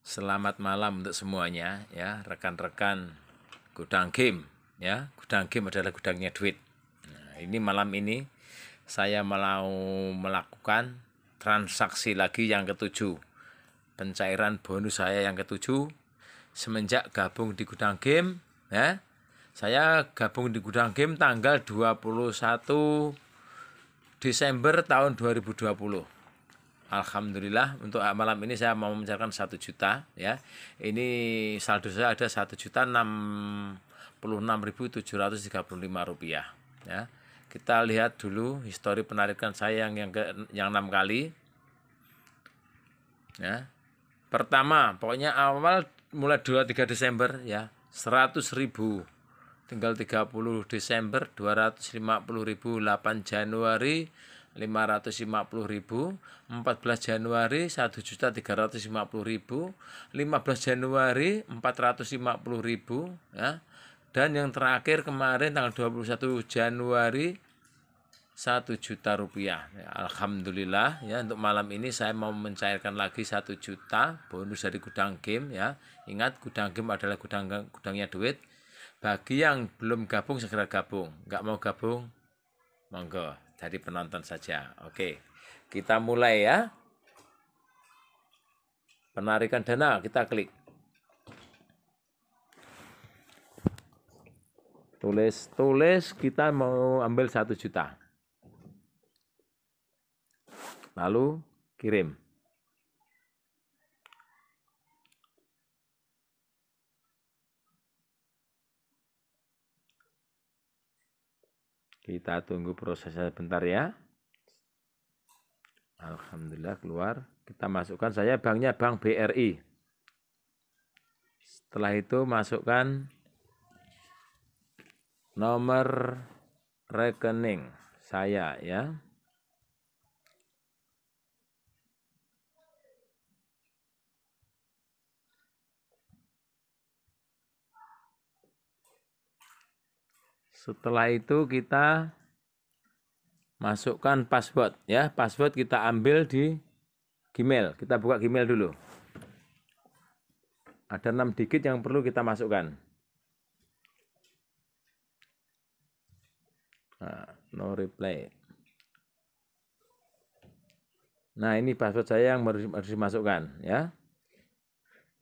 Selamat malam untuk semuanya ya, rekan-rekan gudang game ya. Gudang game adalah gudangnya duit. Nah, ini malam ini saya mau melakukan transaksi lagi yang ketujuh. Pencairan bonus saya yang ketujuh semenjak gabung di gudang game ya. Saya gabung di gudang game tanggal 21 Desember tahun 2020 Alhamdulillah untuk ah, malam ini saya mau mencairkan satu juta ya. Ini saldo saya ada satu juta enam puluh enam ribu tujuh ratus tiga puluh lima rupiah ya. Kita lihat dulu histori penarikan saya yang yang ke, yang enam kali ya. Pertama pokoknya awal mulai tiga Desember ya seratus ribu tinggal tiga puluh Desember dua ratus lima puluh ribu delapan Januari 550.000, 14 Januari 1.350.000, 15 Januari 450.000 ya. Dan yang terakhir kemarin tanggal 21 Januari 1 juta rupiah. Ya, Alhamdulillah ya untuk malam ini saya mau mencairkan lagi 1 juta bonus dari gudang game ya. Ingat gudang game adalah gudang gudangnya duit. Bagi yang belum gabung segera gabung. Nggak mau gabung monggo dari penonton saja. Oke, kita mulai ya. Penarikan dana, kita klik. Tulis, tulis kita mau ambil satu juta. Lalu kirim. Kita tunggu prosesnya sebentar ya. Alhamdulillah keluar. Kita masukkan saya banknya Bank BRI. Setelah itu masukkan nomor rekening saya ya. Setelah itu kita masukkan password ya. Password kita ambil di Gmail. Kita buka Gmail dulu. Ada 6 digit yang perlu kita masukkan. Nah, no reply. Nah, ini password saya yang harus dimasukkan ya.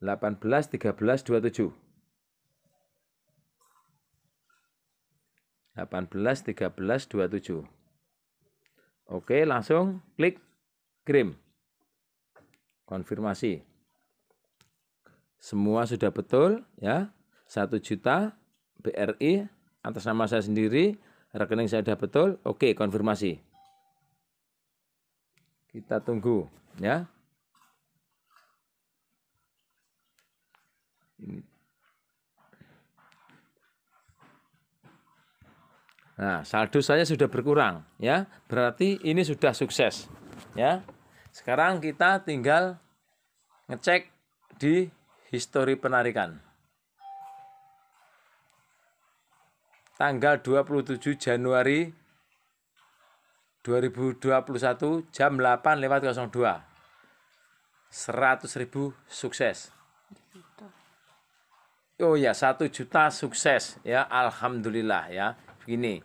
18 13 27. 18 13 27. Oke, langsung klik kirim. Konfirmasi. Semua sudah betul ya. 1 juta BRI atas nama saya sendiri, rekening saya sudah betul. Oke, konfirmasi. Kita tunggu ya. Ini Nah, saldo saya sudah berkurang ya. Berarti ini sudah sukses ya. Sekarang kita tinggal ngecek di histori penarikan. Tanggal 27 Januari 2021 jam 8 lewat 02. 100.000 ribu sukses. Oh ya, satu juta sukses ya, alhamdulillah ya. Begini,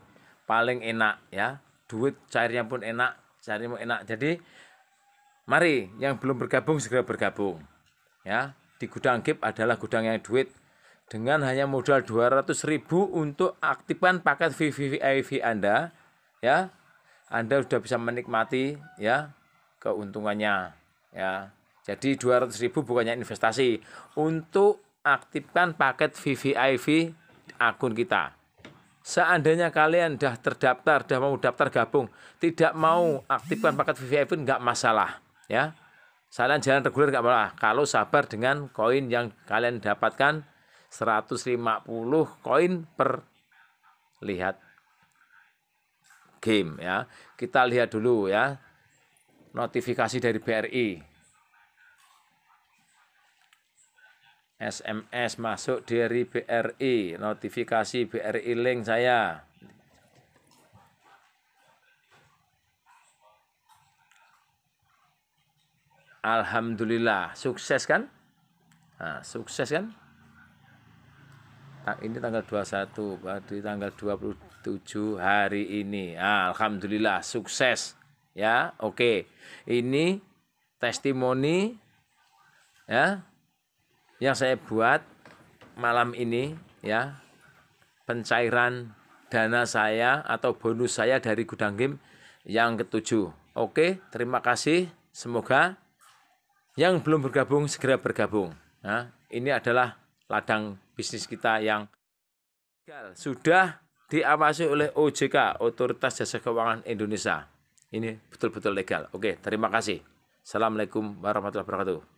paling enak ya duit cairnya pun enak cairnya enak jadi mari yang belum bergabung segera bergabung ya di gudang GIP adalah gudang yang duit dengan hanya modal 200 ribu untuk aktifkan paket VVIP Anda ya Anda sudah bisa menikmati ya keuntungannya ya jadi 200 ribu bukannya investasi untuk aktifkan paket VVIP akun kita Seandainya kalian dah terdaftar, dah mau daftar gabung, tidak mau aktifkan paket VVIP pun nggak masalah, ya. Salah jalan reguler nggak masalah. Kalau sabar dengan koin yang kalian dapatkan 150 koin per lihat game ya. Kita lihat dulu ya notifikasi dari BRI. SMS masuk dari BRI, notifikasi BRI link saya. Alhamdulillah, sukses kan? Nah, sukses kan? Ini tanggal 21, berarti tanggal 27 hari ini. Nah, Alhamdulillah, sukses. Ya, oke. Ini testimoni ya yang saya buat malam ini ya pencairan dana saya atau bonus saya dari Gudang Game yang ketujuh. Oke, terima kasih. Semoga yang belum bergabung segera bergabung. Nah, ini adalah ladang bisnis kita yang legal. Sudah diawasi oleh OJK, Otoritas Jasa Keuangan Indonesia. Ini betul-betul legal. Oke, terima kasih. Assalamualaikum warahmatullahi wabarakatuh.